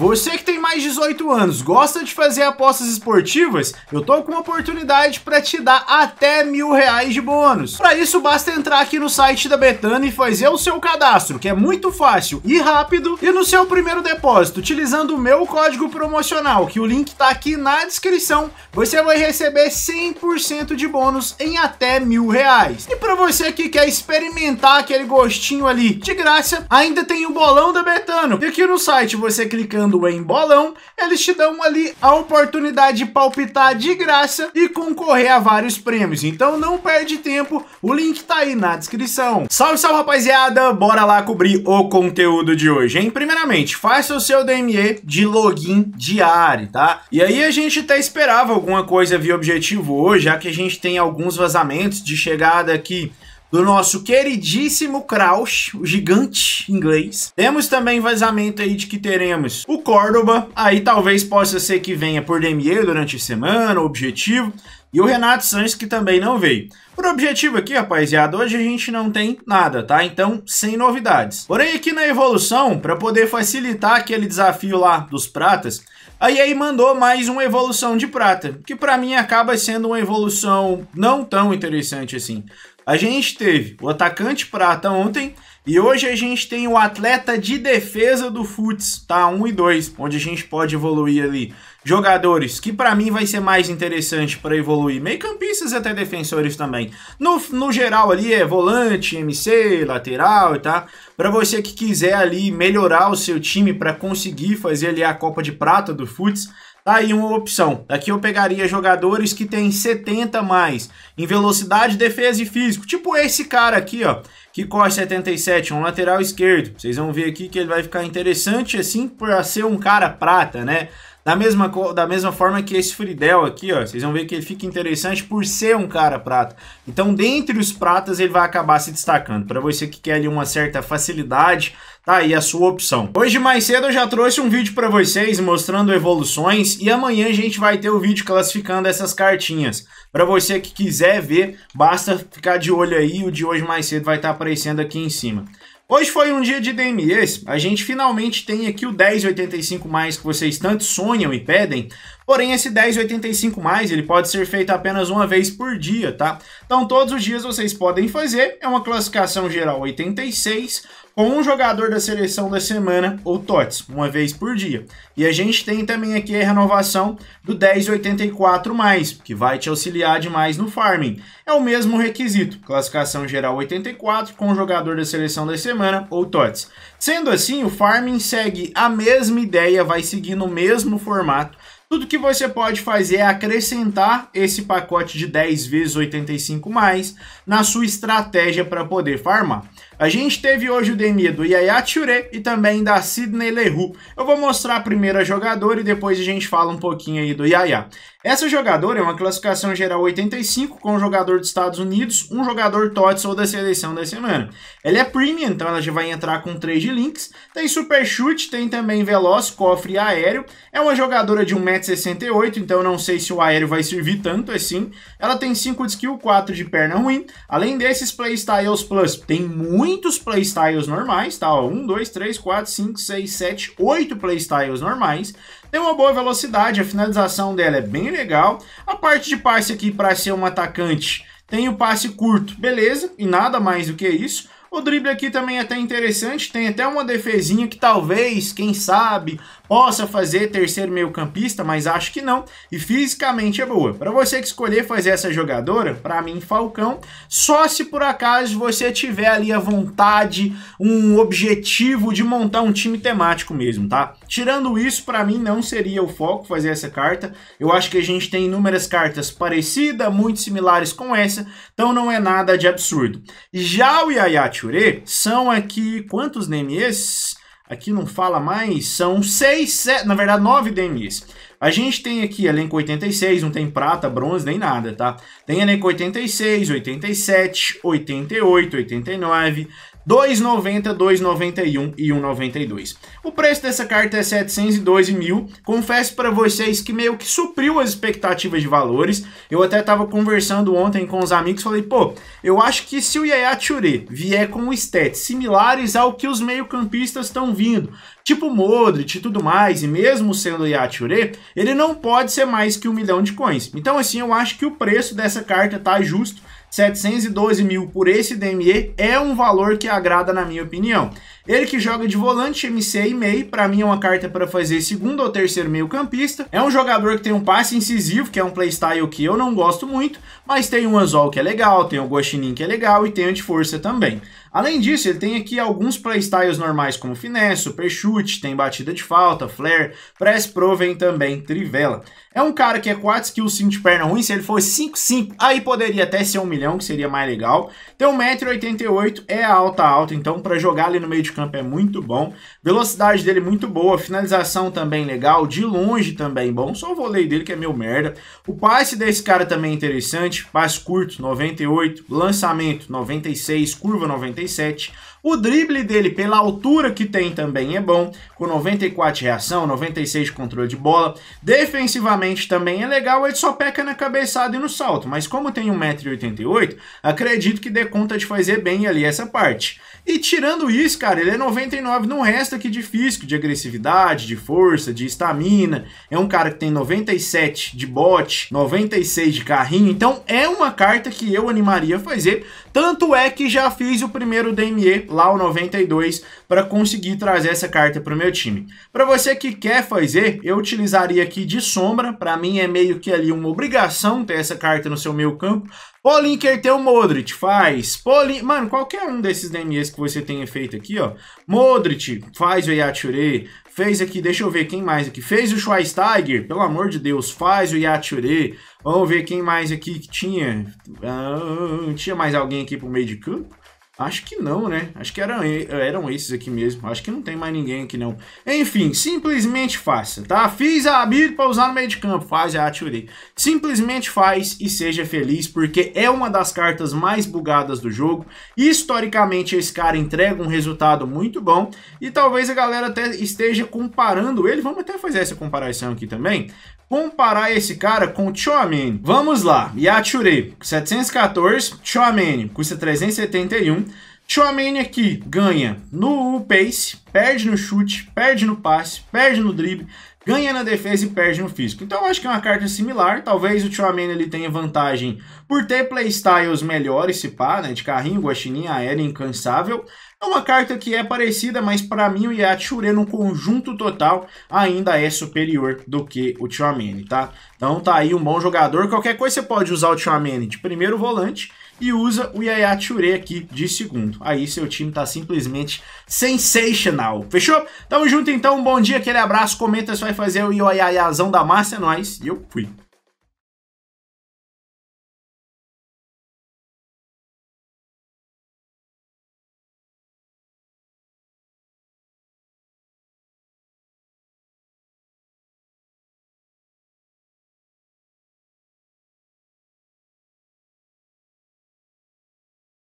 Você que tem mais 18 anos, gosta de fazer apostas esportivas? Eu tô com uma oportunidade para te dar até mil reais de bônus. Para isso, basta entrar aqui no site da Betano e fazer o seu cadastro, que é muito fácil e rápido, e no seu primeiro depósito, utilizando o meu código promocional, que o link tá aqui na descrição, você vai receber 100% de bônus em até mil reais. E para você que quer experimentar aquele gostinho ali de graça, ainda tem o bolão da Betano, e aqui no site você clicando em bolão, então, eles te dão ali a oportunidade de palpitar de graça e concorrer a vários prêmios. Então, não perde tempo, o link tá aí na descrição. Salve, salve, rapaziada! Bora lá cobrir o conteúdo de hoje, hein? Primeiramente, faça o seu DME de login diário, tá? E aí a gente até esperava alguma coisa via objetivo hoje, já que a gente tem alguns vazamentos de chegada aqui do nosso queridíssimo Kraus, o gigante inglês. Temos também vazamento aí de que teremos o Córdoba, aí talvez possa ser que venha por DME durante a semana, objetivo, e o Renato Sanches que também não veio. Por objetivo aqui, rapaziada, hoje a gente não tem nada, tá? Então, sem novidades. Porém, aqui na evolução, para poder facilitar aquele desafio lá dos pratas, a EA mandou mais uma evolução de prata, que para mim acaba sendo uma evolução não tão interessante assim. A gente teve o atacante prata ontem e hoje a gente tem o atleta de defesa do Futs, tá? 1 um e 2, onde a gente pode evoluir ali jogadores que para mim vai ser mais interessante para evoluir, meio-campistas até defensores também. No, no geral ali é volante, MC, lateral, e tá? Para você que quiser ali melhorar o seu time para conseguir fazer ali a Copa de Prata do Futs, Tá aí uma opção. Aqui eu pegaria jogadores que tem 70 mais em velocidade, defesa e físico. Tipo esse cara aqui, ó, que corre 77, um lateral esquerdo. Vocês vão ver aqui que ele vai ficar interessante assim para ser um cara prata, né? Da mesma, da mesma forma que esse Fridel aqui, ó, vocês vão ver que ele fica interessante por ser um cara prata. Então, dentre os pratas, ele vai acabar se destacando. Para você que quer ali uma certa facilidade, tá aí a sua opção. Hoje mais cedo eu já trouxe um vídeo para vocês mostrando evoluções e amanhã a gente vai ter o vídeo classificando essas cartinhas. Para você que quiser ver, basta ficar de olho aí, o de hoje mais cedo vai estar tá aparecendo aqui em cima. Hoje foi um dia de DMEs, a gente finalmente tem aqui o 1085+, mais que vocês tanto sonham e pedem, Porém, esse 10,85 mais, ele pode ser feito apenas uma vez por dia, tá? Então, todos os dias vocês podem fazer. É uma classificação geral 86, com um jogador da seleção da semana ou TOTS, uma vez por dia. E a gente tem também aqui a renovação do 1084 mais, que vai te auxiliar demais no farming. É o mesmo requisito, classificação geral 84 com um jogador da seleção da semana ou TOTS. Sendo assim, o farming segue a mesma ideia, vai seguir no mesmo formato tudo que você pode fazer é acrescentar esse pacote de 10 vezes 85 mais na sua estratégia para poder farmar. A gente teve hoje o DME do Yaya Ture e também da Sidney Leroux. Eu vou mostrar a primeira jogadora e depois a gente fala um pouquinho aí do Yaya. Essa jogadora é uma classificação geral 85 com um jogador dos Estados Unidos, um jogador TOTS ou da seleção da semana. Ela é premium, então ela já vai entrar com 3 de links. Tem super chute, tem também veloz, cofre aéreo. É uma jogadora de 1,68m, então não sei se o aéreo vai servir tanto assim. Ela tem 5 de skill, 4 de perna ruim. Além desses playstyles plus, tem muitos playstyles normais, tá? 1, 2, 3, 4, 5, 6, 7, 8 playstyles normais. Tem uma boa velocidade, a finalização dela é bem legal. A parte de passe aqui para ser um atacante tem o passe curto, beleza, e nada mais do que isso. O drible aqui também é até interessante, tem até uma defesinha que talvez, quem sabe, possa fazer terceiro meio-campista, mas acho que não, e fisicamente é boa. Para você que escolher fazer essa jogadora, para mim Falcão, só se por acaso você tiver ali a vontade, um objetivo de montar um time temático mesmo, tá? Tirando isso, para mim não seria o foco fazer essa carta. Eu acho que a gente tem inúmeras cartas parecidas, muito similares com essa, então não é nada de absurdo. Já o Yayatio Pichure são aqui quantos DMEs? Aqui não fala mais, são seis, sete, na verdade nove DMEs. A gente tem aqui elenco 86, não tem prata, bronze, nem nada, tá? Tem elenco 86, 87, 88, 89, 2,90, 2,91 e 1,92. O preço dessa carta é 712 mil. Confesso para vocês que meio que supriu as expectativas de valores. Eu até estava conversando ontem com os amigos, falei, pô, eu acho que se o Yaya Touré vier com stats similares ao que os meio-campistas estão vindo, tipo Modric e tudo mais, e mesmo sendo Yature, ele não pode ser mais que um milhão de coins. Então, assim, eu acho que o preço dessa carta tá justo. 712 mil por esse DME é um valor que agrada na minha opinião. Ele que joga de volante, MC e meio, para mim é uma carta para fazer segundo ou terceiro meio campista. É um jogador que tem um passe incisivo, que é um playstyle que eu não gosto muito, mas tem um anzol que é legal, tem o um guaxinim que é legal e tem o de força também. Além disso, ele tem aqui alguns playstyles normais como finesse, super chute, tem batida de falta, flare, press pro, vem também trivela. É um cara que é 4 skills 5 de perna ruim, se ele for 5-5, aí poderia até ser 1 milhão, que seria mais legal. Tem 1,88m, é alta alta, então para jogar ali no meio de campo é muito bom. Velocidade dele é muito boa, finalização também legal, de longe também bom, só o volei dele que é meu merda. O passe desse cara também é interessante, passe curto 98, lançamento 96, curva 96. 37 o drible dele, pela altura que tem também, é bom, com 94 de reação, 96 de controle de bola. Defensivamente também é legal, ele só peca na cabeçada e no salto, mas como tem 1,88m, acredito que dê conta de fazer bem ali essa parte. E tirando isso, cara, ele é 99 no resto aqui de físico, de agressividade, de força, de estamina. É um cara que tem 97 de bote, 96 de carrinho. Então é uma carta que eu animaria a fazer. Tanto é que já fiz o primeiro DME lá o 92 para conseguir trazer essa carta para o meu time. Para você que quer fazer, eu utilizaria aqui de sombra, para mim é meio que ali uma obrigação ter essa carta no seu meio campo. Polinker tem o Modric, faz. Polin... Mano, qualquer um desses DMS que você tenha feito aqui, ó. Modric, faz o Yature. Fez aqui, deixa eu ver quem mais aqui. Fez o Schweinsteiger, pelo amor de Deus, faz o Yature. Vamos ver quem mais aqui que tinha. Ah, tinha mais alguém aqui pro meio de campo? Acho que não, né? Acho que eram, eram esses aqui mesmo. Acho que não tem mais ninguém aqui, não. Enfim, simplesmente faça, tá? Fiz a build pra usar no meio de campo. Faz a Aturei. Simplesmente faz e seja feliz, porque é uma das cartas mais bugadas do jogo. Historicamente, esse cara entrega um resultado muito bom. E talvez a galera até esteja comparando ele. Vamos até fazer essa comparação aqui também comparar esse cara com o Chouameni. Vamos lá, Yachurei, 714, Chouameni custa 371, Chouameni aqui ganha no pace, perde no chute, perde no passe, perde no drible, ganha na defesa e perde no físico. Então eu acho que é uma carta similar, talvez o Tchouameni ele tenha vantagem por ter playstyles melhores, se pá, né, de carrinho, guaxinim, aéreo, incansável. É uma carta que é parecida, mas para mim o Yachure no conjunto total ainda é superior do que o Tchouameni, tá? Então tá aí um bom jogador, qualquer coisa você pode usar o Tchouameni de primeiro volante, e usa o Yaya Touré aqui de segundo. Aí seu time tá simplesmente sensacional. Fechou? Tamo junto então, um bom dia, aquele abraço, comenta se vai fazer o Yoyayazão da massa, é nóis, e eu fui.